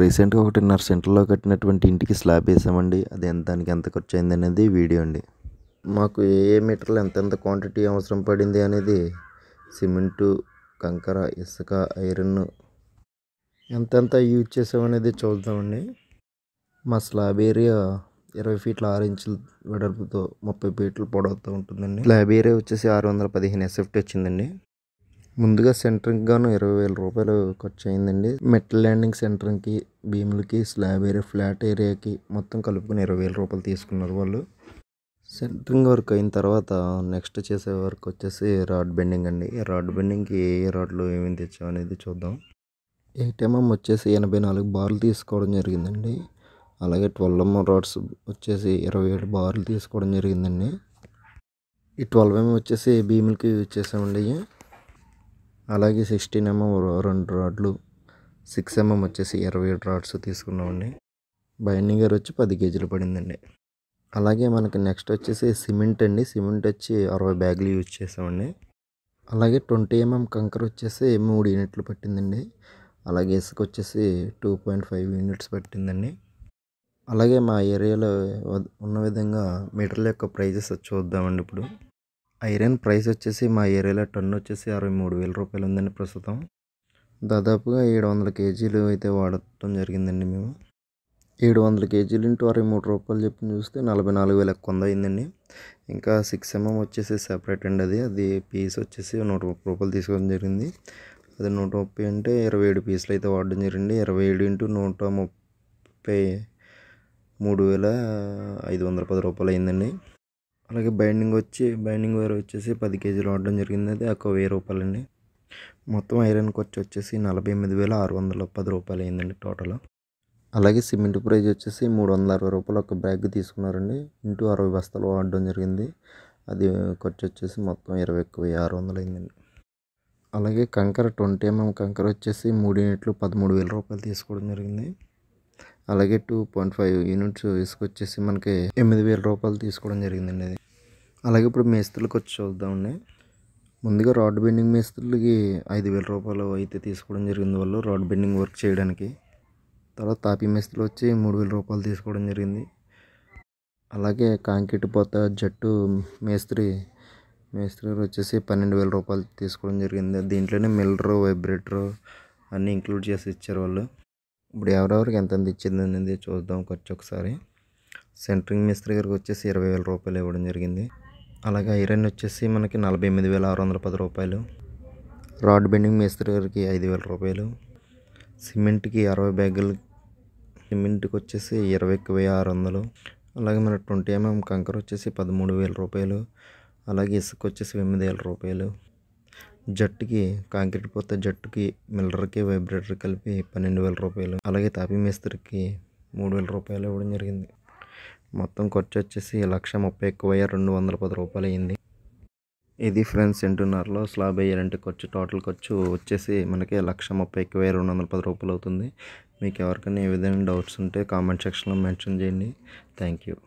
రీసెంట్గా ఒకటిన్నర సెంటర్లో కట్టినటువంటి ఇంటికి స్లాబ్ వేసామండి అది ఎంత దానికి ఎంత ఖర్చు అయింది అనేది వీడియో అండి మాకు ఏ ఏ మీటర్లు ఎంతెంత క్వాంటిటీ అవసరం పడింది అనేది సిమెంటు కంకర ఇసుక ఐరన్ ఎంతెంత యూజ్ చేసామనేది చూద్దామండి మా స్లాబ్ ఏరియా ఇరవై ఫీట్ల ఆరు ఇంచుల వెడల్పుతో ముప్పై ఫీట్లు పొడవుతూ ఉంటుందండి స్లాబ్ ఏరియా వచ్చేసి ఆరు వందల పదిహేను ఎస్ఎఫ్టీ వచ్చిందండి ముందుగా సెంటరింగ్ గాను ఇరవై వేల రూపాయలు ఖర్చు అయిందండి మెట్ ల్యాండింగ్ సెంటరింగ్కి భీములకి స్లాబ్ ఏరియా ఫ్లాట్ ఏరియాకి మొత్తం కలుపుకుని ఇరవై వేల రూపాయలు తీసుకున్నారు వాళ్ళు సెంటరింగ్ వర్క్ అయిన తర్వాత నెక్స్ట్ చేసే వర్క్ వచ్చేసి రాడ్ బెండింగ్ అండి రాడ్ బెండింగ్కి ఏ ఏ రాడ్లు ఏమేమి అనేది చూద్దాం ఎయిట్ఎంఎం వచ్చేసి ఎనభై నాలుగు బార్లు తీసుకోవడం జరిగిందండి అలాగే ట్వెల్వ్ ఎంఎం రాడ్స్ వచ్చేసి ఇరవై ఏడు బార్లు తీసుకోవడం జరిగిందండి ఈ ట్వెల్వ్ ఎంఎం వచ్చేసి భీములకి యూజ్ చేసామండి అలాగే సిక్స్టీన్ ఎంఎం రెండు రాడ్లు సిక్స్ ఎంఎం వచ్చేసి ఇరవై ఏడు రాడ్స్ తీసుకున్నామండి బైండింగర్ వచ్చి పది కేజీలు పడిందండి అలాగే మనకి నెక్స్ట్ వచ్చేసి సిమెంట్ అండి సిమెంట్ వచ్చి అరవై బ్యాగులు యూజ్ చేసామండి అలాగే ట్వంటీ ఎంఎం కంకర్ వచ్చేసి మూడు యూనిట్లు పట్టిందండి అలాగే ఇసుక వచ్చేసి టూ పాయింట్ ఫైవ్ యూనిట్స్ పట్టిందండి అలాగే మా ఏరియాలో ఉన్న విధంగా మీటర్ల యొక్క ప్రైజెస్ చూద్దామండి ఇప్పుడు ఐరన్ ప్రైస్ వచ్చేసి మా ఏరియాలో టన్ను వచ్చేసి అరవై మూడు వేల రూపాయలు ఉందండి ప్రస్తుతం దాదాపుగా ఏడు వందల కేజీలు అయితే వాడటం జరిగిందండి మేము ఏడు వందల కేజీలు ఇంటూ అరవై మూడు రూపాయలు చెప్పి చూస్తే నలభై నాలుగు వేల కొంద అయిందండి ఇంకా సిక్స్ ఎంఎం వచ్చేసి సెపరేట్ అండి అది అది పీస్ వచ్చేసి నూట ముప్పై రూపాయలు తీసుకోవడం జరిగింది అది నూట ముప్పై అంటే ఇరవై ఏడు పీసులు అయితే వాడడం జరిగింది ఇరవై ఏడు ఇంటూ నూట ముప్పై మూడు వేల ఐదు వందల పది రూపాయలు అయిందండి అలాగే బైండింగ్ వచ్చి బైండింగ్ వైర్ వచ్చేసి పది కేజీలు వాడడం జరిగింది అది ఒక వెయ్యి రూపాయలండి మొత్తం ఐరన్ ఖర్చు వచ్చేసి నలభై ఎనిమిది వేల ఆరు వందల పది రూపాయలు అయిందండి టోటల్ అలాగే సిమెంట్ ప్రైజ్ వచ్చేసి మూడు వందల అరవై రూపాయలు ఒక బ్యాగ్ తీసుకున్నారండి ఇంటూ అరవై బస్తాలు వాడడం జరిగింది అది ఖర్చు వచ్చేసి మొత్తం ఇరవై ఒక్క వెయ్యి ఆరు వందలు అయిందండి అలాగే కంకర ట్వంటీ ఎంఎం mm కంకర వచ్చేసి మూడు యూనిట్లు పదమూడు వేల రూపాయలు తీసుకోవడం జరిగింది అలాగే టూ పాయింట్ ఫైవ్ యూనిట్స్ ఇసుక వచ్చేసి మనకి ఎనిమిది వేల రూపాయలు తీసుకోవడం జరిగిందండి అది అలాగే ఇప్పుడు మేస్త్రులకు వచ్చి చూద్దామండి ముందుగా రాడ్ బెండింగ్ మేస్త్రులకి ఐదు వేల రూపాయలు అయితే తీసుకోవడం జరిగింది వాళ్ళు రాడ్ బెండింగ్ వర్క్ చేయడానికి తర్వాత తాపీ మేస్త్రులు వచ్చి మూడు వేల రూపాయలు తీసుకోవడం జరిగింది అలాగే కాంక్రీట్ పోత జట్టు మేస్త్రి మేస్త్రి వచ్చేసి పన్నెండు వేల రూపాయలు తీసుకోవడం జరిగింది దీంట్లోనే మిల్లరు వైబ్రేటరు అన్నీ ఇంక్లూడ్ చేసి ఇచ్చారు వాళ్ళు ఇప్పుడు ఎవరెవరికి ఎంత ఇచ్చింది అనేది చూద్దాం ఖర్చు ఒకసారి సెంట్రింగ్ మిస్త్రి గారికి వచ్చేసి ఇరవై వేల రూపాయలు ఇవ్వడం జరిగింది అలాగే ఐరన్ వచ్చేసి మనకి నలభై ఎనిమిది వేల ఆరు వందల పది రూపాయలు రాడ్ బెండింగ్ మేస్త్రి గారికి ఐదు వేల రూపాయలు సిమెంట్కి అరవై బ్యాగులు సిమెంట్కి వచ్చేసి ఇరవై ఒక్క వెయ్యి ఆరు వందలు అలాగే మన ట్వంటీ ఎంఎం కంకర వచ్చేసి పదమూడు వేల రూపాయలు అలాగే ఇసుక వచ్చేసి ఎనిమిది వేల రూపాయలు జట్టుకి కాంక్రీట్ పోతే జట్టుకి మిల్లర్కి వైబ్రేటర్ కలిపి పన్నెండు వేల రూపాయలు అలాగే తాపీ మేస్త్రికి మూడు వేల రూపాయలు ఇవ్వడం జరిగింది మొత్తం ఖర్చు వచ్చేసి లక్ష ముప్పై ఎక్కువ రెండు వందల పది రూపాయలు అయింది ఇది ఫ్రెండ్స్ సెంటున్నరలో స్లాబ్ వేయాలంటే ఖర్చు టోటల్ ఖర్చు వచ్చేసి మనకి లక్ష ముప్పై ఎక్కువ రెండు వందల పది రూపాయలు అవుతుంది మీకు ఎవరికైనా ఏ విధమైన డౌట్స్ ఉంటే కామెంట్ సెక్షన్లో మెన్షన్ చేయండి థ్యాంక్ యూ